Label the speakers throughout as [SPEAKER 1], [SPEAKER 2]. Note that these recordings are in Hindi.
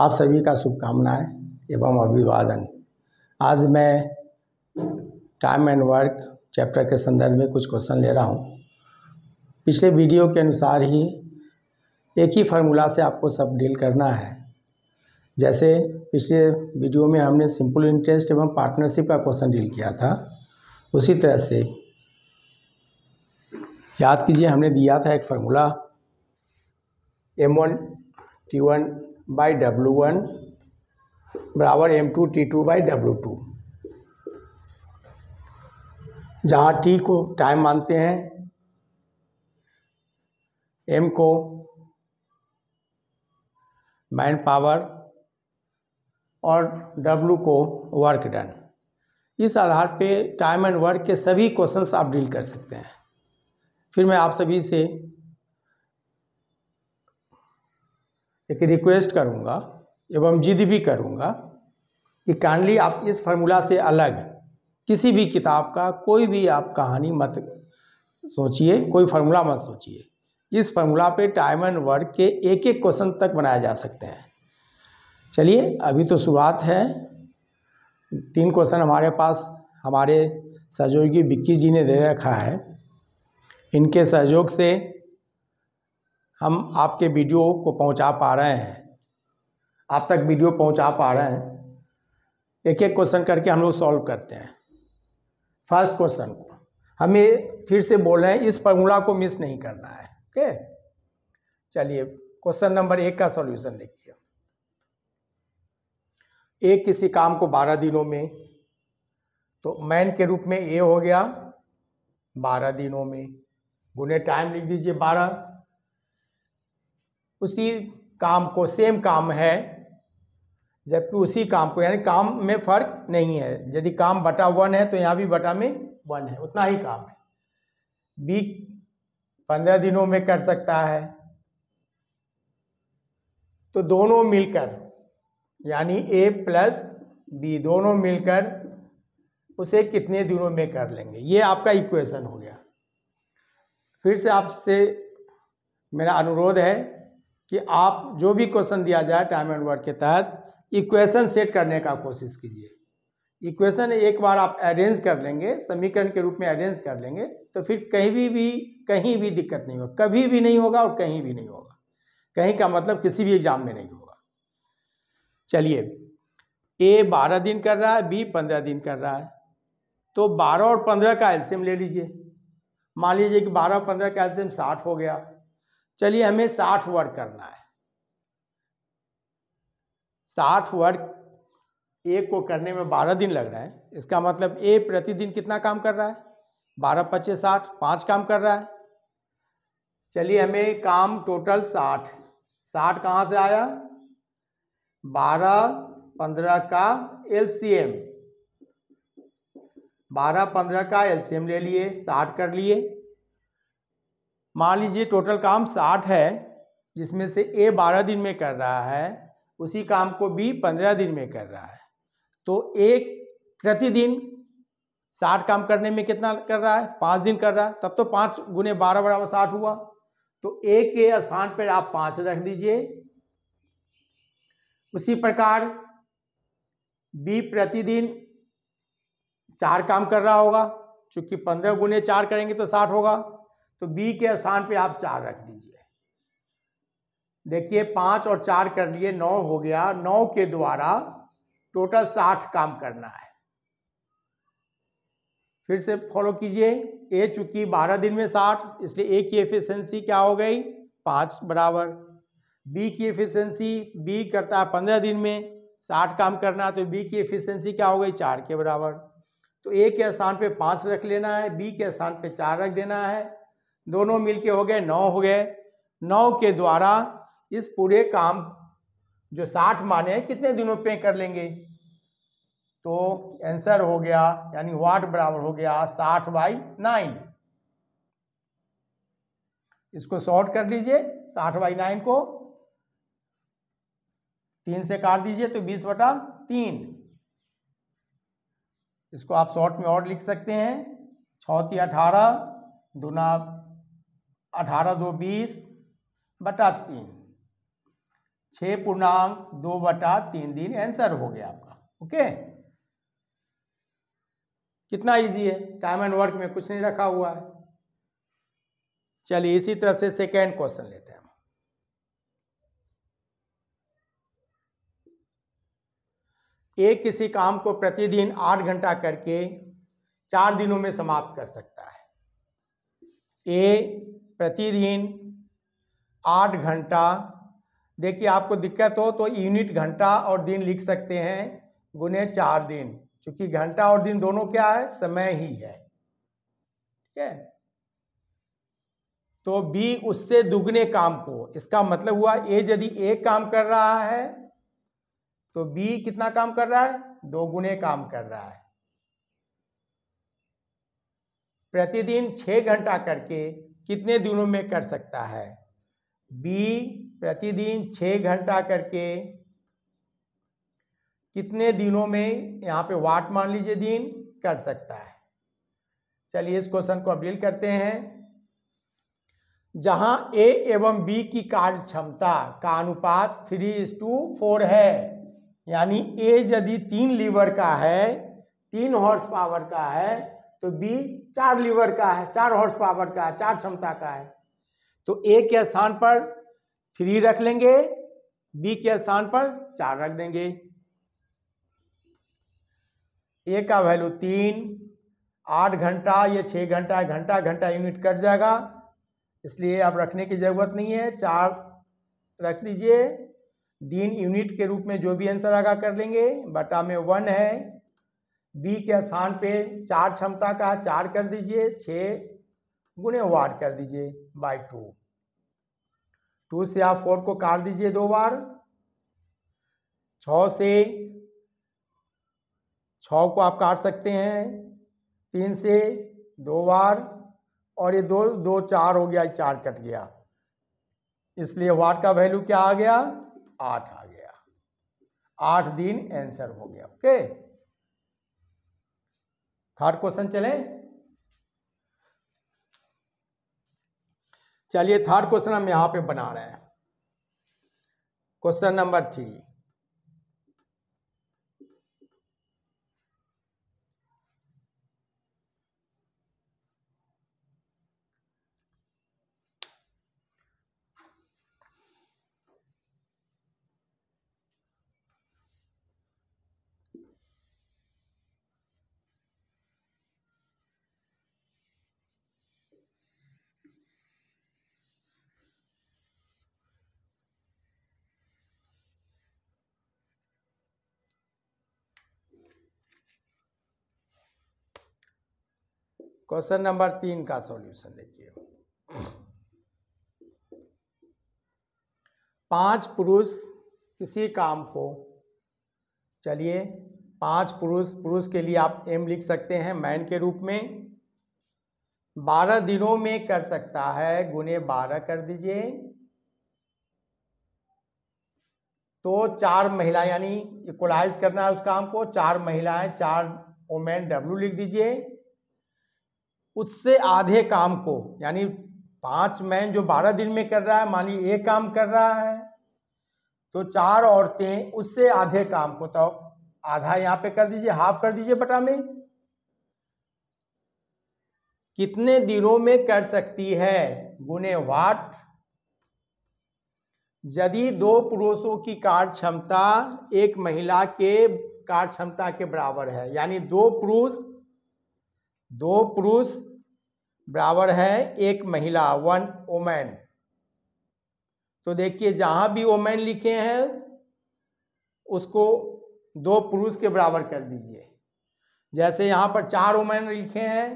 [SPEAKER 1] आप सभी का शुभकामनाएं एवं अभिवादन आज मैं टाइम एंड वर्क चैप्टर के संदर्भ में कुछ क्वेश्चन ले रहा हूँ पिछले वीडियो के अनुसार ही एक ही फार्मूला से आपको सब डील करना है जैसे पिछले वीडियो में हमने सिंपल इंटरेस्ट एवं पार्टनरशिप का क्वेश्चन डील किया था उसी तरह से याद कीजिए हमने दिया था एक formula M one T one by W one बराबर M two T two by W two जहाँ टी को टाइम मानते हैं एम को मैन पावर और डब्लू को वर्क डन इस आधार पे टाइम एंड वर्क के सभी क्वेश्चंस आप डील कर सकते हैं फिर मैं आप सभी से एक रिक्वेस्ट करूँगा एवं जिद भी करूँगा कि काइंडली आप इस फार्मूला से अलग किसी भी किताब का कोई भी आप कहानी मत सोचिए कोई फार्मूला मत सोचिए इस फार्मूला पे टाइम एंड वर्क के एक एक क्वेश्चन तक बनाए जा सकते हैं चलिए अभी तो शुरुआत है तीन क्वेश्चन हमारे पास हमारे सहयोगी विक्की जी ने दे रखा है इनके सहयोग से हम आपके वीडियो को पहुंचा पा रहे हैं आप तक वीडियो पहुंचा पा रहे हैं एक एक क्वेश्चन करके हम लोग सॉल्व करते हैं फर्स्ट क्वेश्चन को हमें फिर से बोल रहे हैं इस फॉर्मूला को मिस नहीं करना है ओके चलिए क्वेश्चन नंबर एक का सॉल्यूशन देखिए एक किसी काम को बारह दिनों में तो मैन के रूप में ए हो गया बारह दिनों में गुने टाइम लिख दीजिए बारह उसी काम को सेम काम है जबकि उसी काम को यानी काम में फर्क नहीं है यदि काम बटा वन है तो यहाँ भी बटा में वन है उतना ही काम है बी पंद्रह दिनों में कर सकता है तो दोनों मिलकर यानी ए प्लस बी दोनों मिलकर उसे कितने दिनों में कर लेंगे ये आपका इक्वेशन हो गया फिर से आपसे मेरा अनुरोध है कि आप जो भी क्वेश्चन दिया जाए टाइम एंड वर्क के तहत इक्वेशन सेट करने का कोशिश कीजिए इक्वेशन एक बार आप अरेंज कर लेंगे समीकरण के रूप में अरेंज कर लेंगे तो फिर कहीं भी, भी कहीं भी दिक्कत नहीं होगा कभी भी नहीं होगा और कहीं भी नहीं होगा कहीं का मतलब किसी भी एग्जाम में नहीं होगा चलिए ए बारह दिन कर रहा है बी पंद्रह दिन कर रहा है तो बारह और पंद्रह का एल्शियम ले लीजिए मान लीजिए कि बारह पंद्रह का एल्शियम साठ हो गया चलिए हमें साठ वर्ड करना है साठ वर्ड ए को करने में बारह दिन लग रहा है इसका मतलब ए प्रतिदिन कितना काम कर रहा है बारह पच्चीस साठ पाँच काम कर रहा है चलिए हमें काम टोटल साठ साठ कहाँ से आया बारह पंद्रह का एम बारह पंद्रह का एम ले लिए साठ कर लिए मान लीजिए टोटल काम साठ है जिसमें से ए बारह दिन में कर रहा है उसी काम को बी पंद्रह दिन में कर रहा है तो ए प्रतिदिन साठ काम करने में कितना कर रहा है पाँच दिन कर रहा है तब तो पाँच गुने बारह बराबर साठ हुआ तो ए के स्थान पर आप पाँच रख दीजिए उसी प्रकार बी प्रतिदिन चार काम कर रहा होगा चूंकि पंद्रह गुने चार करेंगे तो साठ होगा तो बी के स्थान पे आप चार रख दीजिए देखिए पाँच और चार कर लिए नौ हो गया नौ के द्वारा टोटल साठ काम करना है फिर से फॉलो कीजिए ए चूंकि बारह दिन में साठ इसलिए ए की एफिशिएंसी क्या हो गई पाँच बराबर बी की एफिशिएंसी बी करता है पंद्रह दिन में साठ काम करना है तो बी की एफिशिएंसी क्या हो गई चार के बराबर तो ए के स्थान पे पाँच रख लेना है बी के स्थान पे चार रख देना है दोनों मिलके हो गए नौ हो गए नौ के द्वारा इस पूरे काम जो साठ माने कितने दिनों पे कर लेंगे तो आंसर हो गया यानी वाट बराबर हो गया साठ बाई नाइन इसको शॉर्ट कर लीजिए साठ बाई नाइन को तीन से काट दीजिए तो बीस बटा तीन इसको आप शॉर्ट में और लिख सकते हैं छौती अठारह दुना अठारह दो बीस बटा तीन छः पूर्णांक दो बटा तीन दिन आंसर हो गया आपका ओके कितना इजी है टाइम एंड वर्क में कुछ नहीं रखा हुआ है चलिए इसी तरह से सेकेंड क्वेश्चन लेते हैं एक किसी काम को प्रतिदिन आठ घंटा करके चार दिनों में समाप्त कर सकता है ए प्रतिदिन आठ घंटा देखिए आपको दिक्कत हो तो यूनिट घंटा और दिन लिख सकते हैं गुने चार दिन क्योंकि घंटा और दिन दोनों क्या है समय ही है ठीक है तो बी उससे दुगने काम को इसका मतलब हुआ ए यदि एक काम कर रहा है तो बी कितना काम कर रहा है दो गुने काम कर रहा है प्रतिदिन छह घंटा करके कितने दिनों में कर सकता है बी प्रतिदिन छः घंटा करके कितने दिनों में यहाँ पे वाट मान लीजिए दिन कर सकता है चलिए इस क्वेश्चन को अपील करते हैं जहाँ ए एवं बी की कार्य क्षमता का अनुपात थ्री इज टू फोर है यानी ए यदि तीन लीवर का है तीन हॉर्स पावर का है तो बी चार लीवर का है चार हॉर्स पावर का है चार क्षमता का है तो ए के स्थान पर थ्री रख लेंगे बी के स्थान पर चार रख देंगे ए का वैल्यू तीन आठ घंटा या छः घंटा घंटा घंटा यूनिट कट जाएगा इसलिए आप रखने की ज़रूरत नहीं है चार रख दीजिए दिन यूनिट के रूप में जो भी आंसर आगा कर लेंगे बटा में वन है बी के स्थान पे चार क्षमता का चार कर दीजिए छः गुने वाट कर दीजिए बाई टू टू से आप फोर को काट दीजिए दो बार छ से छ को आप काट सकते हैं तीन से दो बार और ये दो दो चार हो गया चार कट गया इसलिए वाट का वैल्यू क्या आ गया आठ आ गया आठ दिन आंसर हो गया ओके थर्ड क्वेश्चन चले चलिए थर्ड क्वेश्चन हम यहां पे बना रहे हैं question number three question number तीन का सॉल्यूशन देखिए पांच पुरुष किसी काम को चलिए पांच पुरुष पुरुष के लिए आप एम लिख सकते हैं मैन के रूप में बारह दिनों में कर सकता है गुने बारह कर दीजिए तो चार महिला यानी इक्वलाइज करना है उस काम को चार महिलाएं चार ओमेन डब्ल्यू लिख दीजिए उससे आधे काम को यानी पांच मैन जो बारह दिन में कर रहा है मान ली एक काम कर रहा है तो चार औरतें उससे आधे काम को तो आधा यहां पे कर दीजिए हाफ कर दीजिए बटा में कितने दिनों में कर सकती है गुने वाट यदि दो पुरुषों की कार्य क्षमता एक महिला के कार्य क्षमता के बराबर है यानी दो पुरुष दो पुरुष बराबर है एक महिला वन ओमैन तो देखिए जहां भी ओमैन लिखे हैं उसको दो पुरुष के बराबर कर दीजिए जैसे यहां पर चार ओमैन लिखे हैं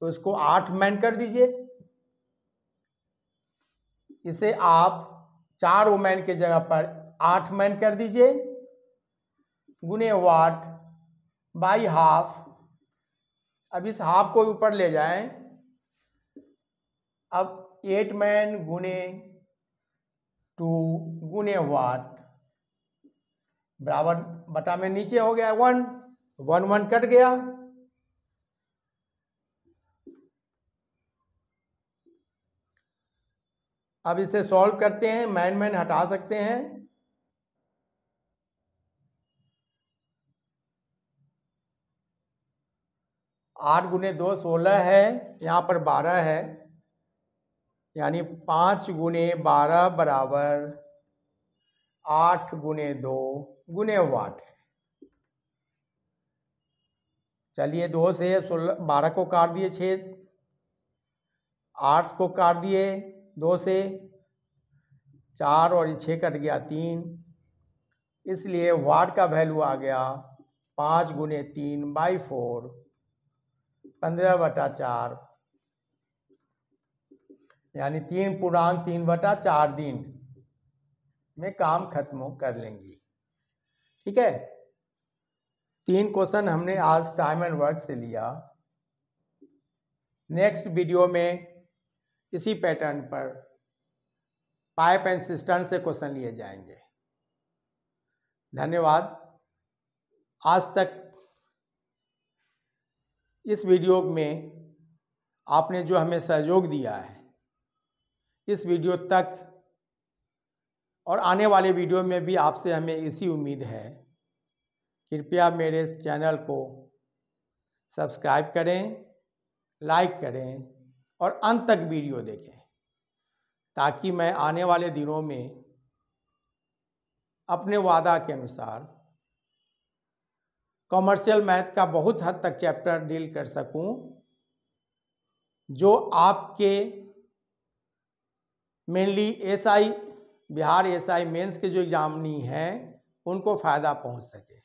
[SPEAKER 1] तो उसको आठ मैन कर दीजिए इसे आप चार ओमैन के जगह पर आठ मैन कर दीजिए गुने वाट बाई हाफ अब इस हाफ को ऊपर ले जाएं अब एट मैन गुने टू गुने वाट बराबर बटा में नीचे हो गया वन वन वन कट गया अब इसे सॉल्व करते हैं मैन मैन हटा सकते हैं आठ गुने दो सोलह है यहाँ पर बारह है यानी पाँच गुने बारह बराबर आठ गुने दो गुने वाट है चलिए दो से सोलह बारह को काट दिए छः आठ को काट दिए दो से चार और ये छः कट गया तीन इसलिए वाट का वैल्यू आ गया पाँच गुने तीन बाई फोर पंद्रह बटा चार यानी तीन पूर्णांक तीन बटा चार दिन में काम खत्म कर लेंगी ठीक है तीन क्वेश्चन हमने आज टाइम एंड वर्क से लिया नेक्स्ट वीडियो में इसी पैटर्न पर पाइप एंड सिस्टर्न से क्वेश्चन लिए जाएंगे धन्यवाद आज तक इस वीडियो में आपने जो हमें सहयोग दिया है इस वीडियो तक और आने वाले वीडियो में भी आपसे हमें इसी उम्मीद है कृपया मेरे इस चैनल को सब्सक्राइब करें लाइक करें और अंत तक वीडियो देखें ताकि मैं आने वाले दिनों में अपने वादा के अनुसार कॉमर्शियल मैथ का बहुत हद तक चैप्टर डील कर सकूं जो आपके mainly SI Bihar SI mains के जो एग्जामनी हैं उनको फ़ायदा पहुंच सके